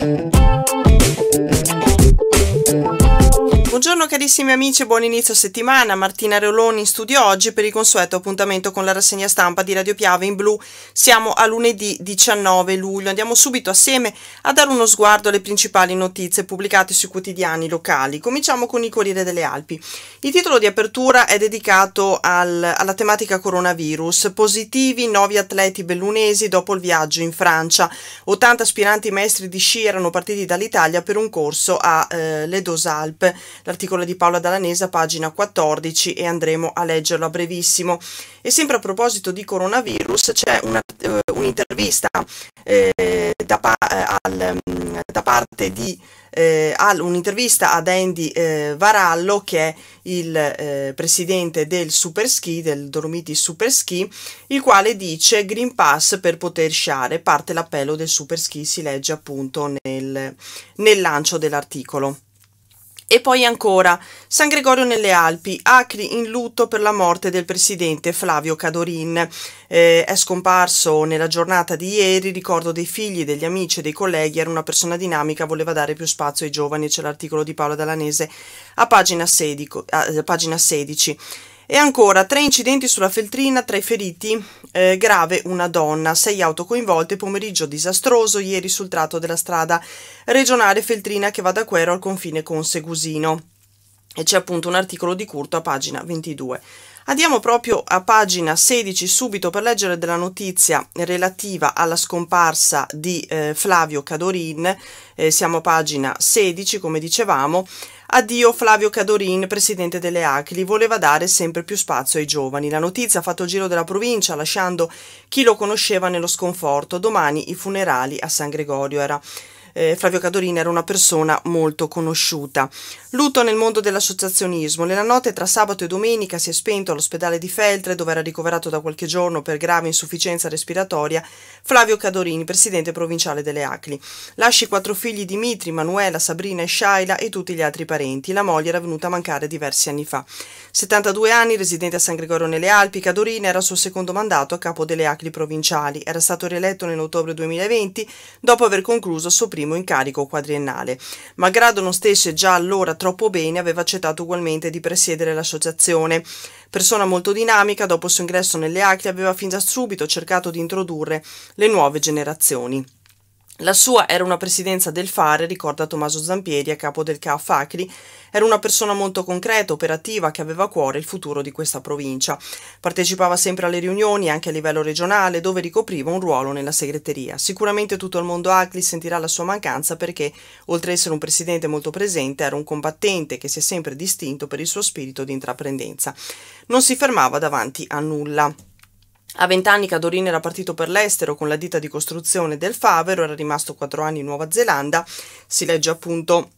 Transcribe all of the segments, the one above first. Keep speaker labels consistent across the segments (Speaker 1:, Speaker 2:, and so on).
Speaker 1: Thank you. Buongiorno carissimi amici buon inizio settimana. Martina Reoloni in studio oggi per il consueto appuntamento con la rassegna stampa di Radio Piave in blu. Siamo a lunedì 19 luglio. Andiamo subito assieme a dare uno sguardo alle principali notizie pubblicate sui quotidiani locali. Cominciamo con il Corriere delle Alpi. Il titolo di apertura è dedicato al, alla tematica coronavirus. Positivi nuovi atleti bellunesi dopo il viaggio in Francia. 80 aspiranti maestri di sci erano partiti dall'Italia per un corso a eh, Ledosalp l'articolo di Paola Dalanesa, pagina 14, e andremo a leggerlo a brevissimo. E sempre a proposito di coronavirus, c'è una, eh, un'intervista eh, da, pa- eh, al, mm, da, parte di eh, un'intervista ad Andy eh, Varallo, che è il eh, presidente del Superski, del Dolomiti Superski, il quale dice Green Pass per poter sciare. Parte l'appello del Superski, si legge appunto nel, nel lancio dell'articolo. E poi ancora, San Gregorio nelle Alpi, Acri in lutto per la morte del presidente Flavio Cadorin. Eh, è scomparso nella giornata di ieri, ricordo dei figli, degli amici e dei colleghi, era una persona dinamica, voleva dare più spazio ai giovani, c'è l'articolo di Paolo Dalanese a pagina 16. A, a pagina 16. E ancora tre incidenti sulla Feltrina, tra i feriti eh, grave una donna, sei auto coinvolte, pomeriggio disastroso ieri sul tratto della strada regionale Feltrina che va da Quero al confine con Segusino. E c'è appunto un articolo di Curto a pagina 22. Andiamo proprio a pagina 16 subito per leggere della notizia relativa alla scomparsa di eh, Flavio Cadorin, eh, siamo a pagina 16 come dicevamo, Addio Flavio Cadorin, presidente delle ACLI, voleva dare sempre più spazio ai giovani. La notizia ha fatto il giro della provincia, lasciando chi lo conosceva nello sconforto. Domani i funerali a San Gregorio era eh, Flavio Cadorini era una persona molto conosciuta. Luto nel mondo dell'associazionismo. Nella notte tra sabato e domenica si è spento all'ospedale di Feltre, dove era ricoverato da qualche giorno per grave insufficienza respiratoria, Flavio Cadorini, presidente provinciale delle Acli. Lasci quattro figli Dimitri, Manuela, Sabrina e Shaila e tutti gli altri parenti. La moglie era venuta a mancare diversi anni fa. 72 anni, residente a San Gregorio nelle Alpi, Cadorini era al suo secondo mandato a capo delle Acli provinciali. Era stato rieletto nell'ottobre 2020 dopo aver concluso il suo primo primo incarico quadriennale. Malgrado non stesse già allora troppo bene, aveva accettato ugualmente di presiedere l'associazione. Persona molto dinamica, dopo il suo ingresso nelle ACLI aveva fin da subito cercato di introdurre le nuove generazioni. La sua era una presidenza del fare, ricorda Tommaso Zampieri, a capo del CAF Acri. Era una persona molto concreta, operativa, che aveva a cuore il futuro di questa provincia. Partecipava sempre alle riunioni, anche a livello regionale, dove ricopriva un ruolo nella segreteria. Sicuramente tutto il mondo Acri sentirà la sua mancanza perché, oltre ad essere un presidente molto presente, era un combattente che si è sempre distinto per il suo spirito di intraprendenza. Non si fermava davanti a nulla. A vent'anni Cadorini era partito per l'estero con la ditta di costruzione del Favero, era rimasto quattro anni in Nuova Zelanda, si legge appunto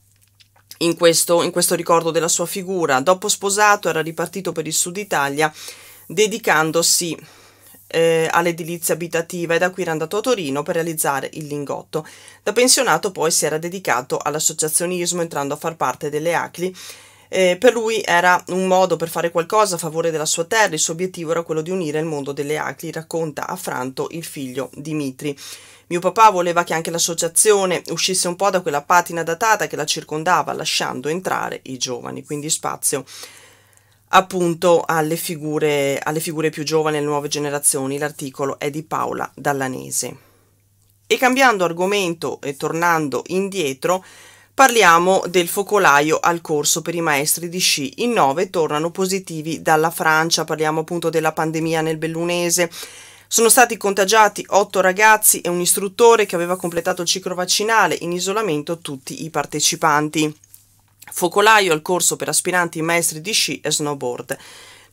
Speaker 1: in questo, in questo ricordo della sua figura. Dopo sposato era ripartito per il sud Italia dedicandosi eh, all'edilizia abitativa e da qui era andato a Torino per realizzare il lingotto. Da pensionato poi si era dedicato all'associazionismo entrando a far parte delle ACLI eh, per lui era un modo per fare qualcosa a favore della sua terra, il suo obiettivo era quello di unire il mondo delle acli, racconta a Franto il figlio Dimitri. Mio papà voleva che anche l'associazione uscisse un po' da quella patina datata che la circondava, lasciando entrare i giovani, quindi spazio appunto alle figure, alle figure più giovani, alle nuove generazioni. L'articolo è di Paola Dallanese. E cambiando argomento e tornando indietro, Parliamo del focolaio al corso per i maestri di sci. In nove tornano positivi dalla Francia, parliamo appunto della pandemia nel bellunese. Sono stati contagiati otto ragazzi e un istruttore che aveva completato il ciclo vaccinale, in isolamento tutti i partecipanti. Focolaio al corso per aspiranti maestri di sci e snowboard.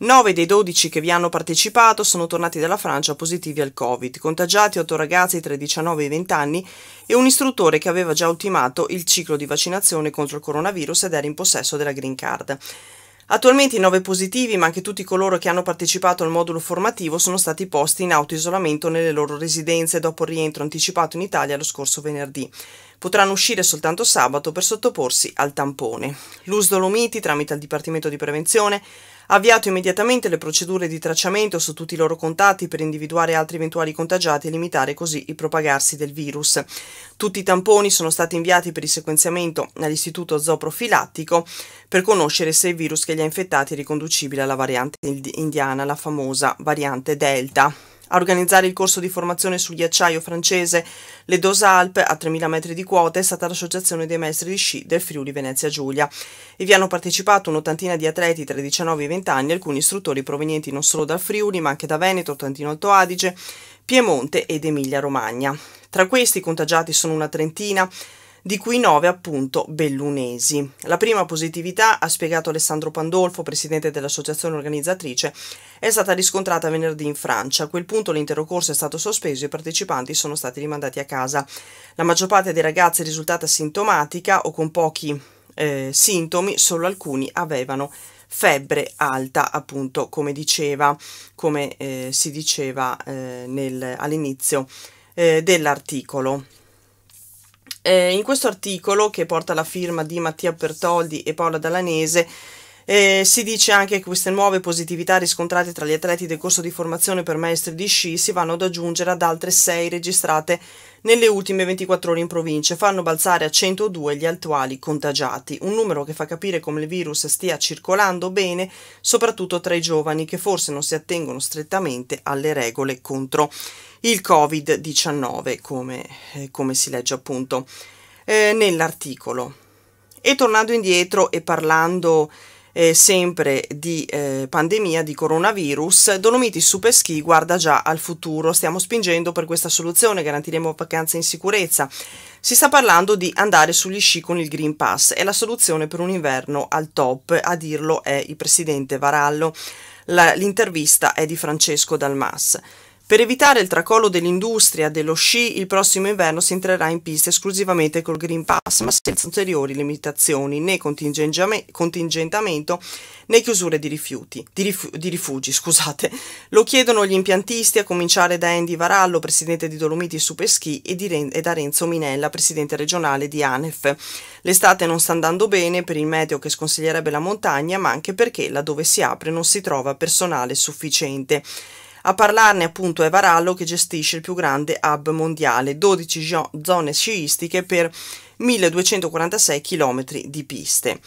Speaker 1: 9 dei 12 che vi hanno partecipato sono tornati dalla Francia positivi al Covid, contagiati 8 ragazzi tra i 19 e i 20 anni e un istruttore che aveva già ultimato il ciclo di vaccinazione contro il coronavirus ed era in possesso della Green Card. Attualmente i 9 positivi, ma anche tutti coloro che hanno partecipato al modulo formativo, sono stati posti in autoisolamento nelle loro residenze dopo il rientro anticipato in Italia lo scorso venerdì potranno uscire soltanto sabato per sottoporsi al tampone. L'US Dolomiti, tramite il Dipartimento di Prevenzione, ha avviato immediatamente le procedure di tracciamento su tutti i loro contatti per individuare altri eventuali contagiati e limitare così il propagarsi del virus. Tutti i tamponi sono stati inviati per il sequenziamento all'istituto zooprofilattico per conoscere se il virus che li ha infettati è riconducibile alla variante indiana, la famosa variante Delta a organizzare il corso di formazione sul ghiacciaio francese Le Dos Alpes a 3.000 metri di quota è stata l'Associazione dei Maestri di Sci del Friuli Venezia Giulia. E vi hanno partecipato un'ottantina di atleti tra i 19 e i 20 anni, alcuni istruttori provenienti non solo dal Friuli ma anche da Veneto, Tantino Alto Adige, Piemonte ed Emilia Romagna. Tra questi contagiati sono una trentina, di cui nove appunto bellunesi. La prima positività, ha spiegato Alessandro Pandolfo, presidente dell'associazione organizzatrice, è stata riscontrata venerdì in Francia. A quel punto l'intero corso è stato sospeso e i partecipanti sono stati rimandati a casa. La maggior parte dei ragazzi è risultata sintomatica o con pochi eh, sintomi, solo alcuni avevano febbre alta, appunto, come diceva, come eh, si diceva eh, all'inizio eh, dell'articolo. Eh, in questo articolo, che porta la firma di Mattia Bertoldi e Paola Dalanese, eh, si dice anche che queste nuove positività riscontrate tra gli atleti del corso di formazione per maestri di sci si vanno ad aggiungere ad altre 6 registrate nelle ultime 24 ore in provincia fanno balzare a 102 gli attuali contagiati, un numero che fa capire come il virus stia circolando bene, soprattutto tra i giovani che forse non si attengono strettamente alle regole contro il il Covid-19, come, eh, come, si legge appunto eh, nell'articolo. E tornando indietro e parlando eh, sempre di eh, pandemia di coronavirus, Dolomiti Superski guarda già al futuro. Stiamo spingendo per questa soluzione, garantiremo vacanze in sicurezza. Si sta parlando di andare sugli sci con il Green Pass, è la soluzione per un inverno al top, a dirlo è il presidente Varallo. l'intervista è di Francesco Dalmas. Per evitare il tracollo dell'industria dello sci, il prossimo inverno si entrerà in pista esclusivamente col Green Pass, ma senza ulteriori limitazioni né contingentamento né chiusure di, rifiuti, di, rifu di rifugi. Scusate. Lo chiedono gli impiantisti, a cominciare da Andy Varallo, presidente di Dolomiti Superski, e, e da Renzo Minella, presidente regionale di ANEF. L'estate non sta andando bene per il meteo che sconsiglierebbe la montagna, ma anche perché laddove si apre non si trova personale sufficiente. A parlarne appunto è Varallo che gestisce il più grande hub mondiale, 12 zone sciistiche per 1246 km di piste.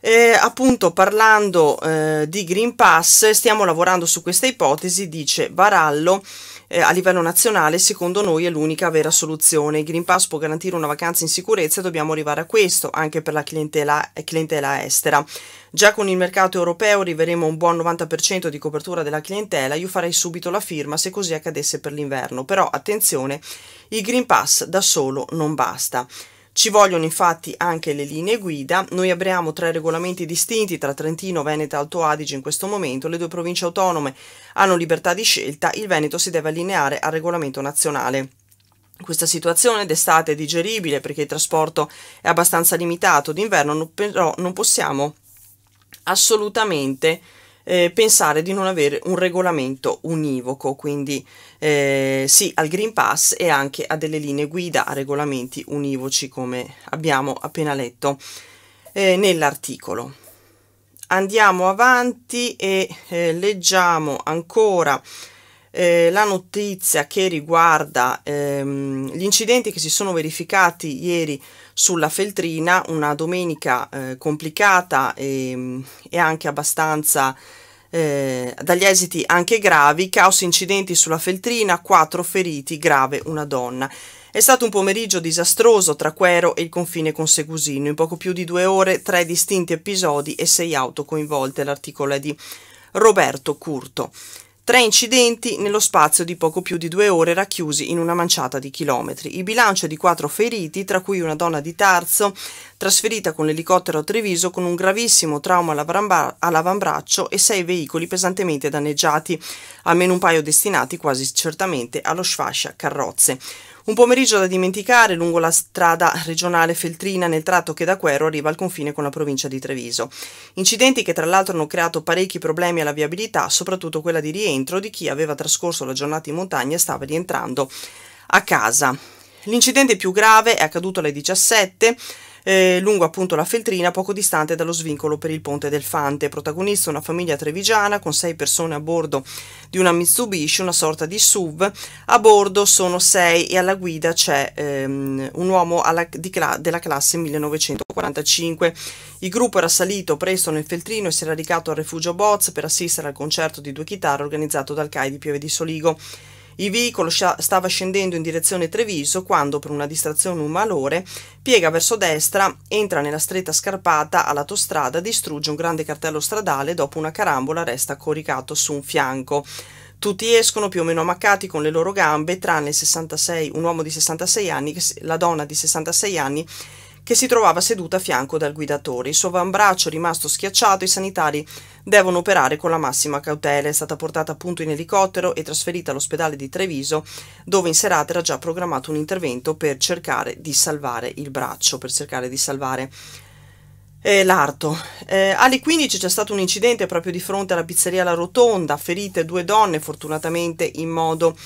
Speaker 1: Eh, appunto parlando eh, di Green Pass stiamo lavorando su questa ipotesi, dice Varallo, eh, a livello nazionale secondo noi è l'unica vera soluzione. Il Green Pass può garantire una vacanza in sicurezza e dobbiamo arrivare a questo anche per la clientela, eh, clientela estera. Già con il mercato europeo arriveremo a un buon 90% di copertura della clientela, io farei subito la firma se così accadesse per l'inverno, però attenzione, il Green Pass da solo non basta. Ci vogliono infatti anche le linee guida, noi abbiamo tre regolamenti distinti tra Trentino, Veneto e Alto Adige in questo momento, le due province autonome hanno libertà di scelta, il Veneto si deve allineare al regolamento nazionale. Questa situazione d'estate è digeribile perché il trasporto è abbastanza limitato, d'inverno però non possiamo assolutamente eh, pensare di non avere un regolamento univoco, quindi eh, sì al Green Pass e anche a delle linee guida, a regolamenti univoci come abbiamo appena letto eh, nell'articolo. Andiamo avanti e eh, leggiamo ancora eh, la notizia che riguarda ehm, gli incidenti che si sono verificati ieri sulla Feltrina, una domenica eh, complicata e, ehm, e, anche abbastanza eh, dagli esiti anche gravi, caos incidenti sulla Feltrina, quattro feriti, grave una donna. È stato un pomeriggio disastroso tra Quero e il confine con Segusino. In poco più di due ore, tre distinti episodi e sei auto coinvolte. L'articolo è di Roberto Curto. Tre incidenti nello spazio di poco più di due ore racchiusi in una manciata di chilometri. Il bilancio è di quattro feriti, tra cui una donna di Tarzo, trasferita con l'elicottero a Treviso con un gravissimo trauma all'avambraccio e sei veicoli pesantemente danneggiati, almeno un paio destinati quasi certamente allo sfascia carrozze. Un pomeriggio da dimenticare lungo la strada regionale Feltrina nel tratto che da Quero arriva al confine con la provincia di Treviso. Incidenti che tra l'altro hanno creato parecchi problemi alla viabilità, soprattutto quella di rientro di chi aveva trascorso la giornata in montagna e stava rientrando a casa. L'incidente più grave è accaduto alle 17 eh, lungo appunto la Feltrina, poco distante dallo svincolo per il ponte del Fante. Protagonista una famiglia trevigiana con sei persone a bordo di una Mitsubishi, una sorta di SUV. A bordo sono sei e alla guida c'è ehm, un uomo alla, cla della classe 1945. Il gruppo era salito presto nel Feltrino e si era recato al rifugio Boz per assistere al concerto di due chitarre organizzato dal CAI di Pieve di Soligo. Il veicolo stava scendendo in direzione Treviso quando, per una distrazione o un malore, piega verso destra, entra nella stretta scarpata all'autostrada, distrugge un grande cartello stradale, e dopo una carambola resta coricato su un fianco. Tutti escono più o meno ammaccati con le loro gambe, tranne 66, un uomo di 66 anni, la donna di 66 anni che si trovava seduta a fianco del guidatore. Il suo avambraccio rimasto schiacciato, i sanitari devono operare con la massima cautela. È stata portata appunto in elicottero e trasferita all'ospedale di Treviso, dove in serata era già programmato un intervento per cercare di salvare il braccio, per cercare di salvare eh, l'arto. Eh, alle 15 c'è stato un incidente proprio di fronte alla pizzeria La Rotonda, ferite due donne, fortunatamente in modo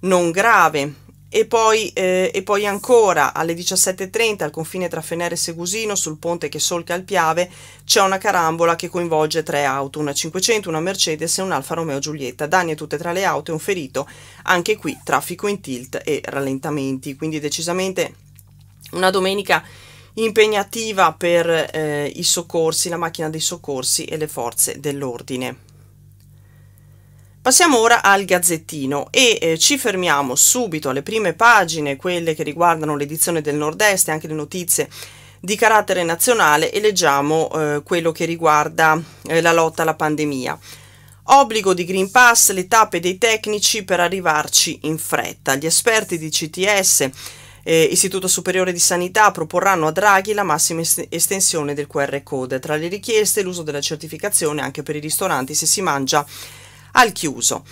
Speaker 1: non grave e poi, eh, e poi ancora alle 17.30 al confine tra Fenere e Segusino sul ponte che solca il Piave c'è una carambola che coinvolge tre auto, una 500, una Mercedes e un Alfa Romeo Giulietta, danni a tutte e tre le auto e un ferito, anche qui traffico in tilt e rallentamenti, quindi decisamente una domenica impegnativa per eh, i soccorsi, la macchina dei soccorsi e le forze dell'ordine. Passiamo ora al Gazzettino e eh, ci fermiamo subito alle prime pagine, quelle che riguardano l'edizione del Nord-Est e anche le notizie di carattere nazionale e leggiamo eh, quello che riguarda eh, la lotta alla pandemia. Obbligo di Green Pass, le tappe dei tecnici per arrivarci in fretta. Gli esperti di CTS, eh, Istituto Superiore di Sanità, proporranno a Draghi la massima est- estensione del QR Code. Tra le richieste l'uso della certificazione anche per i ristoranti se si mangia al chiuso.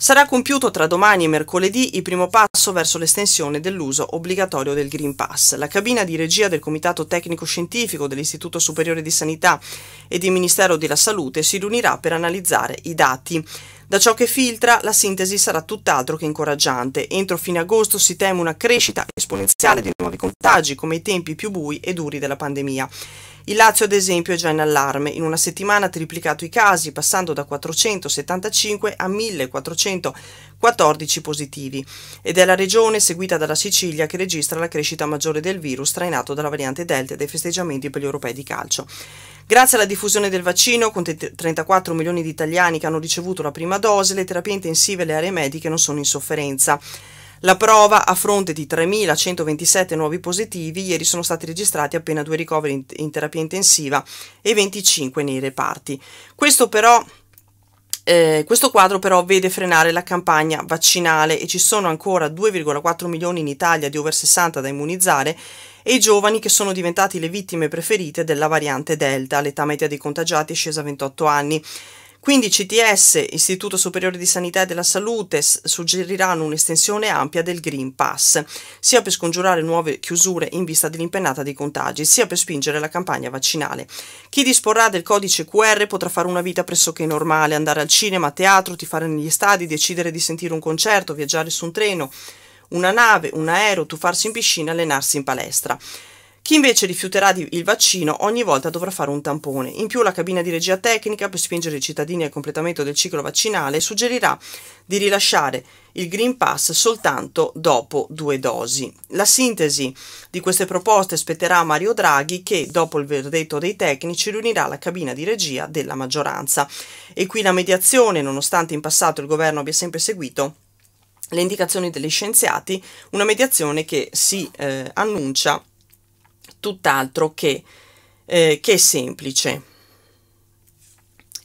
Speaker 1: Sarà compiuto tra domani e mercoledì il primo passo verso l'estensione dell'uso obbligatorio del Green Pass. La cabina di regia del Comitato Tecnico Scientifico dell'Istituto Superiore di Sanità e del Ministero della Salute si riunirà per analizzare i dati. Da ciò che filtra, la sintesi sarà tutt'altro che incoraggiante. Entro fine agosto si teme una crescita esponenziale di nuovi contagi, come i tempi più bui e duri della pandemia. Il Lazio, ad esempio, è già in allarme. In una settimana ha triplicato i casi, passando da 475 a 1414 positivi. Ed è la regione, seguita dalla Sicilia, che registra la crescita maggiore del virus, trainato dalla variante Delta e dai festeggiamenti per gli europei di calcio. Grazie alla diffusione del vaccino, con 34 milioni di italiani che hanno ricevuto la prima dose, le terapie intensive e le aree mediche non sono in sofferenza. La prova, a fronte di 3.127 nuovi positivi, ieri sono stati registrati appena due ricoveri in, terapia intensiva e 25 nei reparti. Questo però eh, questo quadro però vede frenare la campagna vaccinale e ci sono ancora 2,4 milioni in Italia di over 60 da immunizzare e i giovani che sono diventati le vittime preferite della variante Delta. L'età media dei contagiati è scesa a 28 anni. Quindi CTS, Istituto Superiore di Sanità e della Salute, suggeriranno un'estensione ampia del Green Pass, sia per scongiurare nuove chiusure in vista dell'impennata dei contagi, sia per spingere la campagna vaccinale. Chi disporrà del codice QR potrà fare una vita pressoché normale, andare al cinema, a teatro, tifare negli stadi, decidere di sentire un concerto, viaggiare su un treno, una nave, un aereo, tuffarsi in piscina, allenarsi in palestra. Chi invece rifiuterà il vaccino ogni volta dovrà fare un tampone. In più la cabina di regia tecnica per spingere i cittadini al completamento del ciclo vaccinale suggerirà di rilasciare il Green Pass soltanto dopo due dosi. La sintesi di queste proposte spetterà a Mario Draghi che, dopo il verdetto dei tecnici, riunirà la cabina di regia della maggioranza. E qui la mediazione, nonostante in passato il governo abbia sempre seguito, le indicazioni degli scienziati, una mediazione che si eh, annuncia tutt'altro che, eh, che semplice.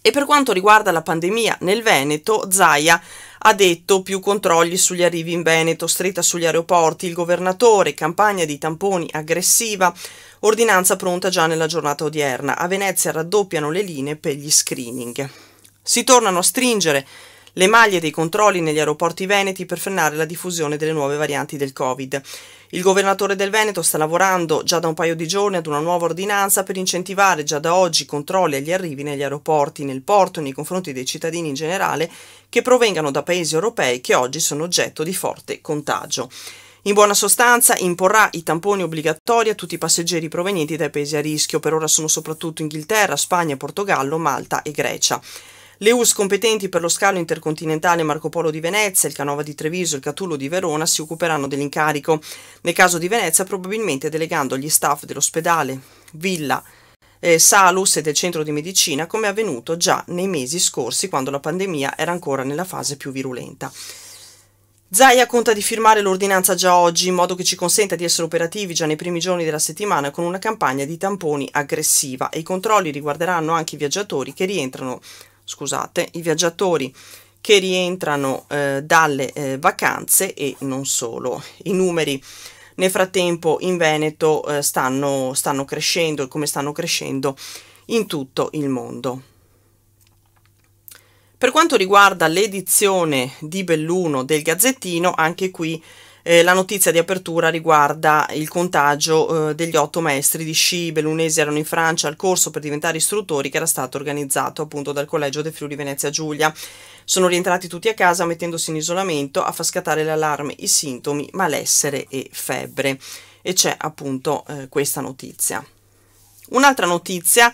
Speaker 1: E per quanto riguarda la pandemia nel Veneto, Zaia ha detto più controlli sugli arrivi in Veneto, stretta sugli aeroporti, il governatore, campagna di tamponi aggressiva, ordinanza pronta già nella giornata odierna. A Venezia raddoppiano le linee per gli screening. Si tornano a stringere le maglie dei controlli negli aeroporti veneti per frenare la diffusione delle nuove varianti del Covid. Il governatore del Veneto sta lavorando già da un paio di giorni ad una nuova ordinanza per incentivare già da oggi i controlli agli arrivi negli aeroporti, nel porto e nei confronti dei cittadini in generale che provengano da paesi europei che oggi sono oggetto di forte contagio. In buona sostanza imporrà i tamponi obbligatori a tutti i passeggeri provenienti dai paesi a rischio, per ora sono soprattutto Inghilterra, Spagna, Portogallo, Malta e Grecia. Le US competenti per lo scalo intercontinentale Marco Polo di Venezia, il Canova di Treviso e il Catullo di Verona si occuperanno dell'incarico. Nel caso di Venezia, probabilmente delegando gli staff dell'ospedale Villa eh, Salus e del centro di medicina, come è avvenuto già nei mesi scorsi quando la pandemia era ancora nella fase più virulenta. Zaia conta di firmare l'ordinanza già oggi in modo che ci consenta di essere operativi già nei primi giorni della settimana con una campagna di tamponi aggressiva e i controlli riguarderanno anche i viaggiatori che rientrano scusate, i viaggiatori che rientrano eh, dalle eh, vacanze e non solo. I numeri nel frattempo in Veneto eh, stanno, stanno crescendo, come stanno crescendo in tutto il mondo. Per quanto riguarda l'edizione di Belluno del Gazzettino, anche qui eh, la notizia di apertura riguarda il contagio eh, degli otto maestri di sci bellunesi erano in Francia al corso per diventare istruttori che era stato organizzato appunto dal collegio De Friuli Venezia Giulia. Sono rientrati tutti a casa mettendosi in isolamento a far scattare l'allarme, i sintomi, malessere e febbre. E c'è appunto eh, questa notizia. Un'altra notizia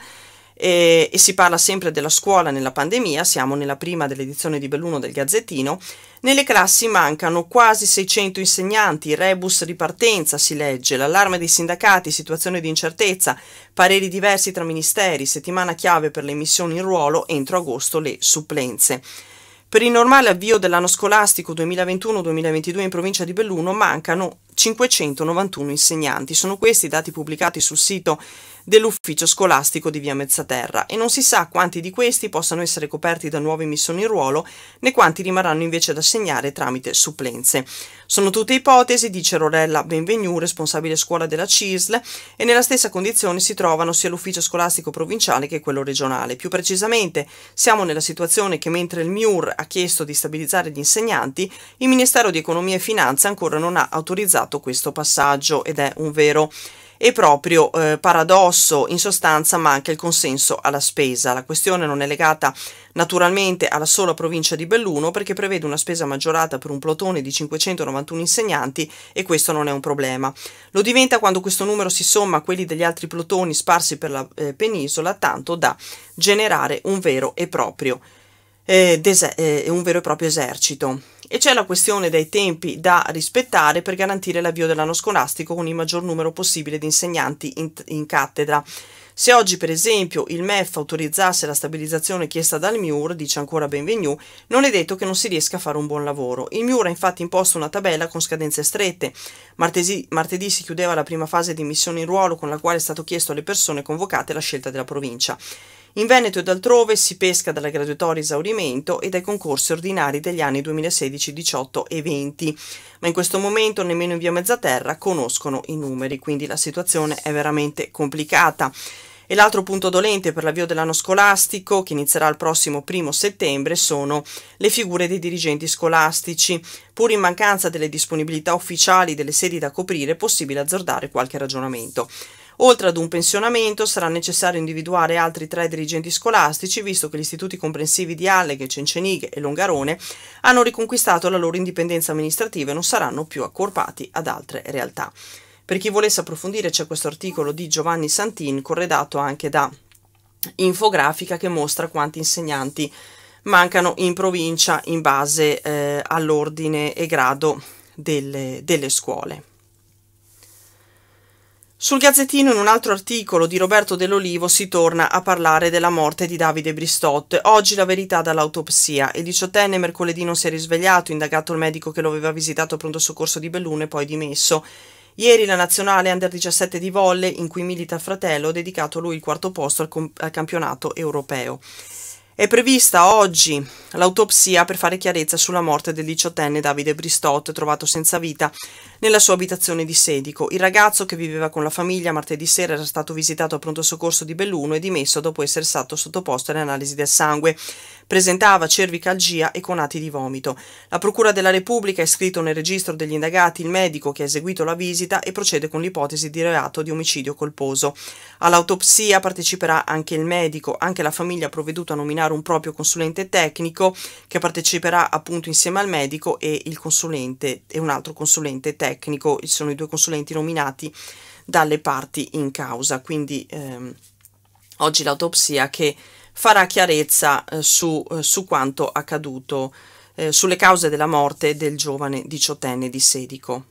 Speaker 1: e, e si parla sempre della scuola nella pandemia, siamo nella prima dell'edizione di Belluno del Gazzettino, nelle classi mancano quasi 600 insegnanti, rebus ripartenza si legge, l'allarme dei sindacati, situazione di incertezza, pareri diversi tra ministeri, settimana chiave per le missioni in ruolo, entro agosto le supplenze. Per il normale avvio dell'anno scolastico 2021-2022 in provincia di Belluno mancano 591 insegnanti. Sono questi i dati pubblicati sul sito dell'ufficio scolastico di Via Mezzaterra e non si sa quanti di questi possano essere coperti da nuove missioni in ruolo né quanti rimarranno invece da assegnare tramite supplenze. Sono tutte ipotesi, dice Rorella Benvenu, responsabile scuola della CISL, e nella stessa condizione si trovano sia l'ufficio scolastico provinciale che quello regionale. Più precisamente, siamo nella situazione che mentre il MIUR ha chiesto di stabilizzare gli insegnanti, il Ministero di Economia e Finanza ancora non ha autorizzato questo passaggio ed è un vero e proprio eh, paradosso in sostanza manca il consenso alla spesa. La questione non è legata naturalmente alla sola provincia di Belluno perché prevede una spesa maggiorata per un plotone di 591 insegnanti e questo non è un problema. Lo diventa quando questo numero si somma a quelli degli altri plotoni sparsi per la eh, penisola tanto da generare un vero e proprio, eh, eh un vero e proprio esercito e c'è la questione dei tempi da rispettare per garantire l'avvio dell'anno scolastico con il maggior numero possibile di insegnanti in, in cattedra. Se oggi, per esempio, il MEF autorizzasse la stabilizzazione chiesta dal MIUR, dice ancora Benvenu, non è detto che non si riesca a fare un buon lavoro. Il MIUR ha infatti imposto una tabella con scadenze strette. Martesi, martedì si chiudeva la prima fase di missione in ruolo con la quale è stato chiesto alle persone convocate la scelta della provincia. In Veneto ed altrove si pesca dalla graduatoria esaurimento e dai concorsi ordinari degli anni 2016, 18 e 20, ma in questo momento nemmeno in via Mezzaterra conoscono i numeri, quindi la situazione è veramente complicata. E l'altro punto dolente per l'avvio dell'anno scolastico, che inizierà il prossimo primo settembre, sono le figure dei dirigenti scolastici. Pur in mancanza delle disponibilità ufficiali delle sedi da coprire, è possibile azzardare qualche ragionamento. Oltre ad un pensionamento sarà necessario individuare altri tre dirigenti scolastici, visto che gli istituti comprensivi di Alleghe, Cencenighe e Longarone hanno riconquistato la loro indipendenza amministrativa e non saranno più accorpati ad altre realtà. Per chi volesse approfondire c'è questo articolo di Giovanni Santin, corredato anche da infografica che mostra quanti insegnanti mancano in provincia in base eh, all'ordine e grado delle, delle scuole. Sul Gazzettino, in un altro articolo di Roberto Dell'Olivo, si torna a parlare della morte di Davide Bristotte. Oggi la verità dall'autopsia. Il diciottenne mercoledì non si è risvegliato, indagato il medico che lo aveva visitato a pronto soccorso di Belluno e poi dimesso. Ieri la nazionale under 17 di volle, in cui milita il fratello, ha dedicato lui il quarto posto al, al campionato europeo. È prevista oggi l'autopsia per fare chiarezza sulla morte del diciottenne Davide Bristot, trovato senza vita nella sua abitazione di Sedico. Il ragazzo che viveva con la famiglia martedì sera era stato visitato a pronto soccorso di Belluno e dimesso dopo essere stato sottoposto alle analisi del sangue presentava cervicalgia e conati di vomito. La Procura della Repubblica ha iscritto nel registro degli indagati il medico che ha eseguito la visita e procede con l'ipotesi di reato di omicidio colposo. All'autopsia parteciperà anche il medico, anche la famiglia ha provveduto a nominare un proprio consulente tecnico che parteciperà appunto insieme al medico e il consulente e un altro consulente tecnico, sono i due consulenti nominati dalle parti in causa. Quindi ehm, oggi l'autopsia che farà chiarezza eh, su, eh, su, quanto accaduto, eh, sulle cause della morte del giovane diciottenne di Sedico.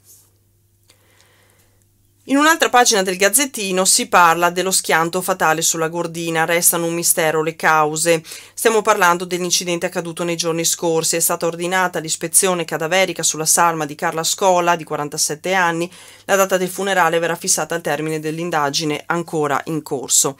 Speaker 1: In un'altra pagina del Gazzettino si parla dello schianto fatale sulla Gordina, restano un mistero le cause. Stiamo parlando dell'incidente accaduto nei giorni scorsi, è stata ordinata l'ispezione cadaverica sulla salma di Carla Scola, di 47 anni, la data del funerale verrà fissata al termine dell'indagine ancora in corso.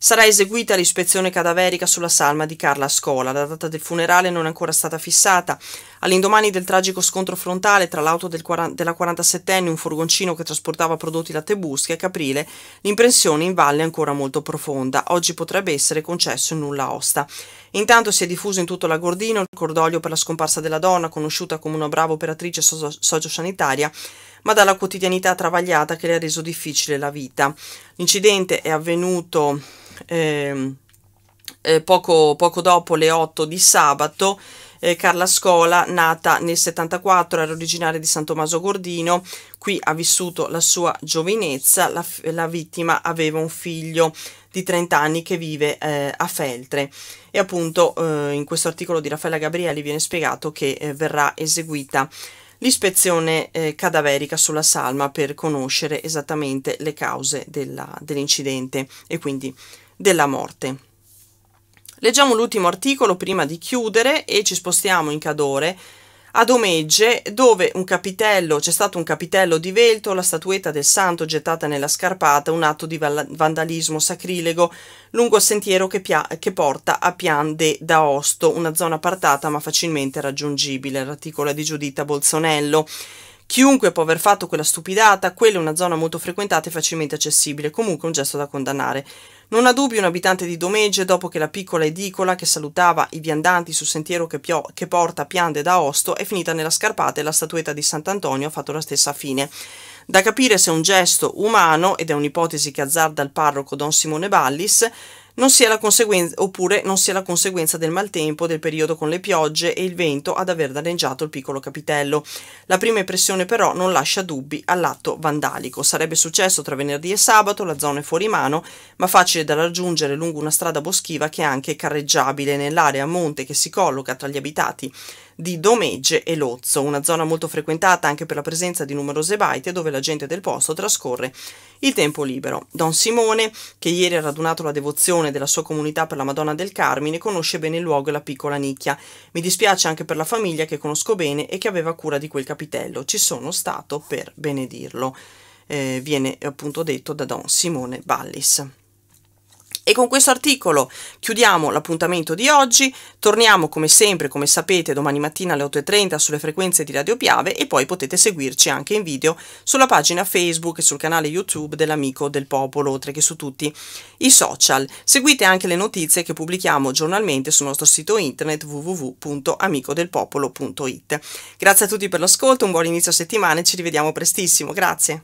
Speaker 1: Sarà eseguita l'ispezione cadaverica sulla salma di Carla Scola. La data del funerale non è ancora stata fissata. All'indomani del tragico scontro frontale tra l'auto del 40, della 47enne e un furgoncino che trasportava prodotti lattebuschi a Caprile, l'impressione in valle è ancora molto profonda. Oggi potrebbe essere concesso il nulla osta. Intanto si è diffuso in tutto l'Agordino il cordoglio per la scomparsa della donna, conosciuta come una brava operatrice so- sociosanitaria, ma dalla quotidianità travagliata che le ha reso difficile la vita. L'incidente è avvenuto eh, eh, poco, poco dopo le 8 di sabato eh, Carla Scola, nata nel 74, era originaria di San Tommaso Gordino, qui ha vissuto la sua giovinezza, la, la vittima aveva un figlio di 30 anni che vive eh, a Feltre e appunto eh, in questo articolo di Raffaella Gabrielli viene spiegato che eh, verrà eseguita l'ispezione eh, cadaverica sulla salma per conoscere esattamente le cause dell'incidente e quindi della morte. Leggiamo l'ultimo articolo prima di chiudere e ci spostiamo in Cadore ad Omegge dove c'è stato un capitello di Velto, la statuetta del santo gettata nella scarpata, un atto di vandalismo sacrilego lungo il sentiero che, che porta a Pian de d'Aosto, una zona appartata ma facilmente raggiungibile, l'articolo di Giuditta Bolzonello. Chiunque può aver fatto quella stupidata, quella è una zona molto frequentata e facilmente accessibile, comunque un gesto da condannare. Non ha dubbi un abitante di Domegge, dopo che la piccola edicola che salutava i viandanti sul sentiero che, che porta Piande da Osto è finita nella scarpata e la statuetta di Sant'Antonio ha fatto la stessa fine. Da capire se è un gesto umano, ed è un'ipotesi che azzarda il parroco Don Simone Ballis, non sia la conseguenza, oppure non sia la conseguenza del maltempo, del periodo con le piogge e il vento ad aver danneggiato il piccolo capitello. La prima impressione però non lascia dubbi all'atto vandalico. Sarebbe successo tra venerdì e sabato, la zona è fuori mano, ma facile da raggiungere lungo una strada boschiva che è anche carreggiabile nell'area a monte che si colloca tra gli abitati di Domegge e Lozzo, una zona molto frequentata anche per la presenza di numerose baite dove la gente del posto trascorre il tempo libero. Don Simone, che ieri ha radunato la devozione della sua comunità per la Madonna del Carmine, conosce bene il luogo e la piccola nicchia. Mi dispiace anche per la famiglia che conosco bene e che aveva cura di quel capitello. Ci sono stato per benedirlo. Eh, viene appunto detto da Don Simone Ballis. E con questo articolo chiudiamo l'appuntamento di oggi, torniamo come sempre, come sapete, domani mattina alle 8.30 sulle frequenze di Radio Piave e poi potete seguirci anche in video sulla pagina Facebook e sul canale YouTube dell'Amico del Popolo, oltre che su tutti i social. Seguite anche le notizie che pubblichiamo giornalmente sul nostro sito internet www.amicodelpopolo.it. Grazie a tutti per l'ascolto, un buon inizio settimana e ci rivediamo prestissimo. Grazie.